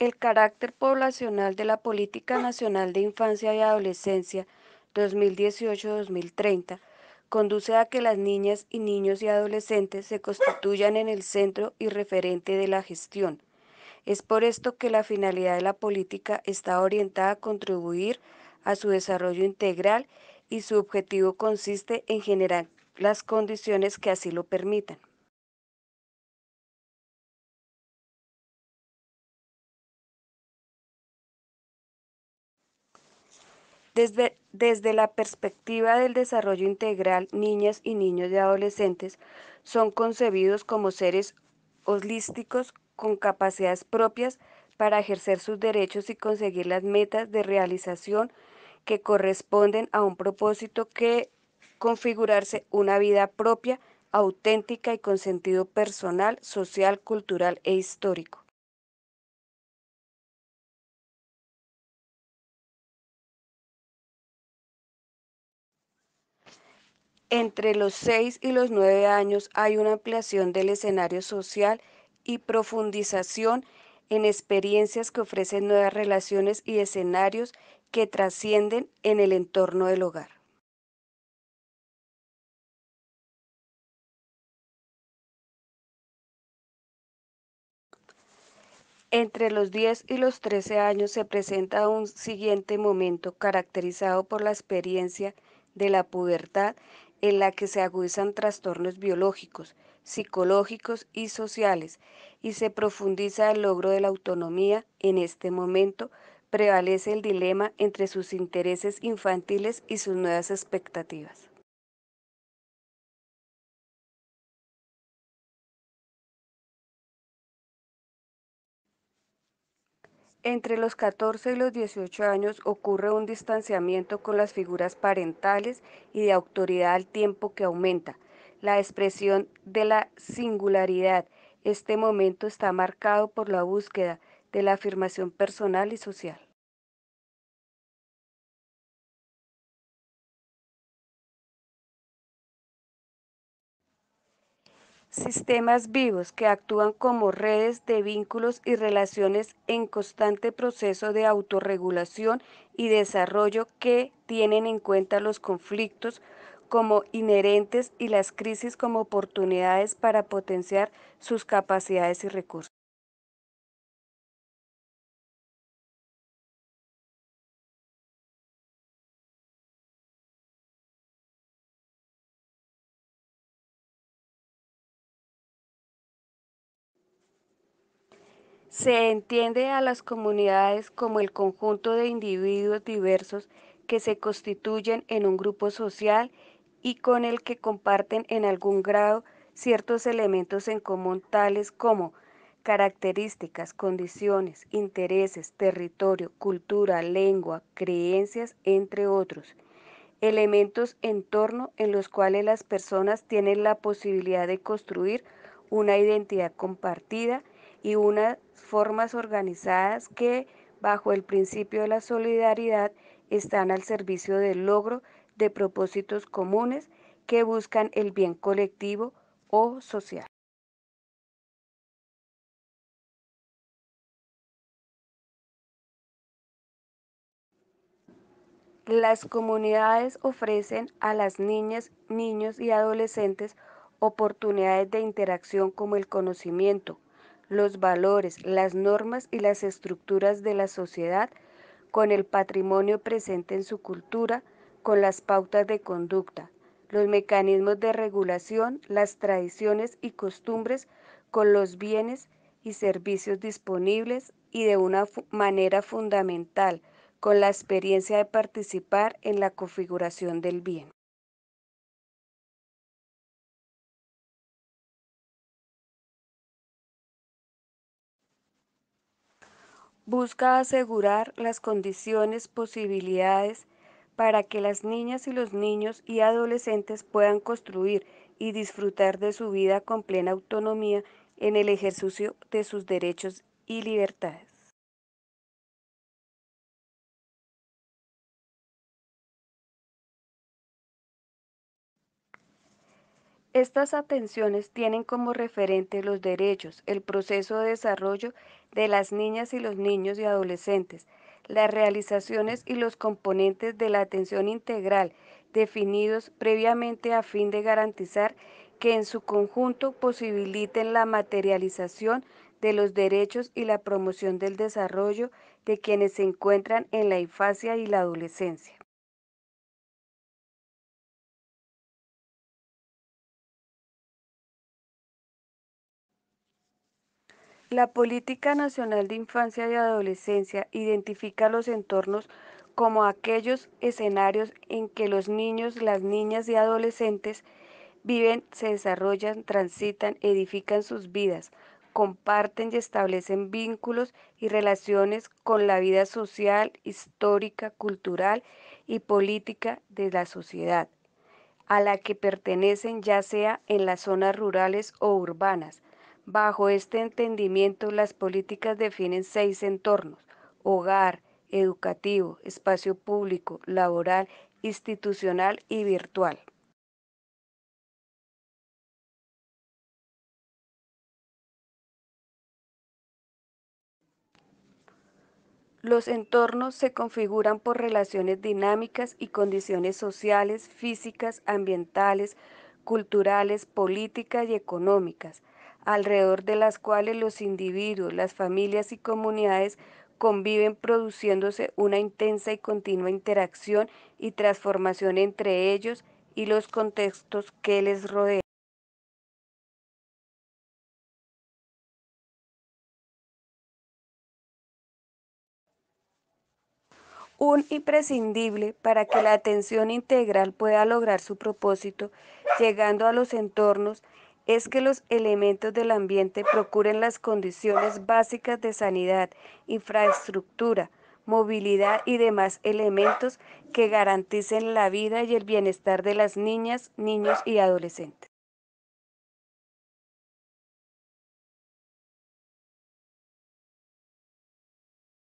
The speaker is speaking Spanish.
El carácter poblacional de la Política Nacional de Infancia y Adolescencia 2018-2030 conduce a que las niñas y niños y adolescentes se constituyan en el centro y referente de la gestión. Es por esto que la finalidad de la política está orientada a contribuir a su desarrollo integral y su objetivo consiste en generar las condiciones que así lo permitan. Desde, la perspectiva del desarrollo integral, niñas y niños y adolescentes son concebidos como seres holísticos con capacidades propias para ejercer sus derechos y conseguir las metas de realización que corresponden a un propósito que configurarse una vida propia, auténtica y con sentido personal, social, cultural e histórico. Entre los 6 y los 9 años hay una ampliación del escenario social y profundización en experiencias que ofrecen nuevas relaciones y escenarios que trascienden en el entorno del hogar. Entre los 10 y los 13 años se presenta un siguiente momento caracterizado por la experiencia de la pubertad en la que se agudizan trastornos biológicos, psicológicos y sociales, y se profundiza el logro de la autonomía, en este momento prevalece el dilema entre sus intereses infantiles y sus nuevas expectativas. Entre los 14 y los 18 años ocurre un distanciamiento con las figuras parentales y de autoridad al tiempo que aumenta. La expresión de la singularidad. Este momento está marcado por la búsqueda de la afirmación personal y social. Sistemas vivos que actúan como redes de vínculos y relaciones en constante proceso de autorregulación y desarrollo que tienen en cuenta los conflictos como inherentes y las crisis como oportunidades para potenciar sus capacidades y recursos. Se entiende a las comunidades como el conjunto de individuos diversos que se constituyen en un grupo social y con el que comparten en algún grado ciertos elementos en común tales como características, condiciones, intereses, territorio, cultura, lengua, creencias, entre otros. Elementos en torno en los cuales las personas tienen la posibilidad de construir una identidad compartida y unas formas organizadas que, bajo el principio de la solidaridad, están al servicio del logro de propósitos comunes que buscan el bien colectivo o social. Las comunidades ofrecen a las niñas, niños y adolescentes oportunidades de interacción como el conocimiento, los valores, las normas y las estructuras de la sociedad, con el patrimonio presente en su cultura, con las pautas de conducta, los mecanismos de regulación, las tradiciones y costumbres, con los bienes y servicios disponibles y de una manera fundamental, con la experiencia de participar en la configuración del bien. busca asegurar las condiciones, posibilidades para que las niñas y los niños y adolescentes puedan construir y disfrutar de su vida con plena autonomía en el ejercicio de sus derechos y libertades. Estas atenciones tienen como referente los derechos, el proceso de desarrollo de las niñas y los niños y adolescentes, las realizaciones y los componentes de la atención integral definidos previamente a fin de garantizar que en su conjunto posibiliten la materialización de los derechos y la promoción del desarrollo de quienes se encuentran en la infancia y la adolescencia. La Política Nacional de Infancia y Adolescencia identifica los entornos como aquellos escenarios en que los niños, las niñas y adolescentes viven, se desarrollan, transitan, edifican sus vidas, comparten y establecen vínculos y relaciones con la vida social, histórica, cultural y política de la sociedad, a la que pertenecen ya sea en las zonas rurales o urbanas, Bajo este entendimiento, las políticas definen seis entornos, hogar, educativo, espacio público, laboral, institucional y virtual. Los entornos se configuran por relaciones dinámicas y condiciones sociales, físicas, ambientales, culturales, políticas y económicas alrededor de las cuales los individuos, las familias y comunidades conviven produciéndose una intensa y continua interacción y transformación entre ellos y los contextos que les rodean. Un imprescindible para que la atención integral pueda lograr su propósito, llegando a los entornos es que los elementos del ambiente procuren las condiciones básicas de sanidad, infraestructura, movilidad y demás elementos que garanticen la vida y el bienestar de las niñas, niños y adolescentes.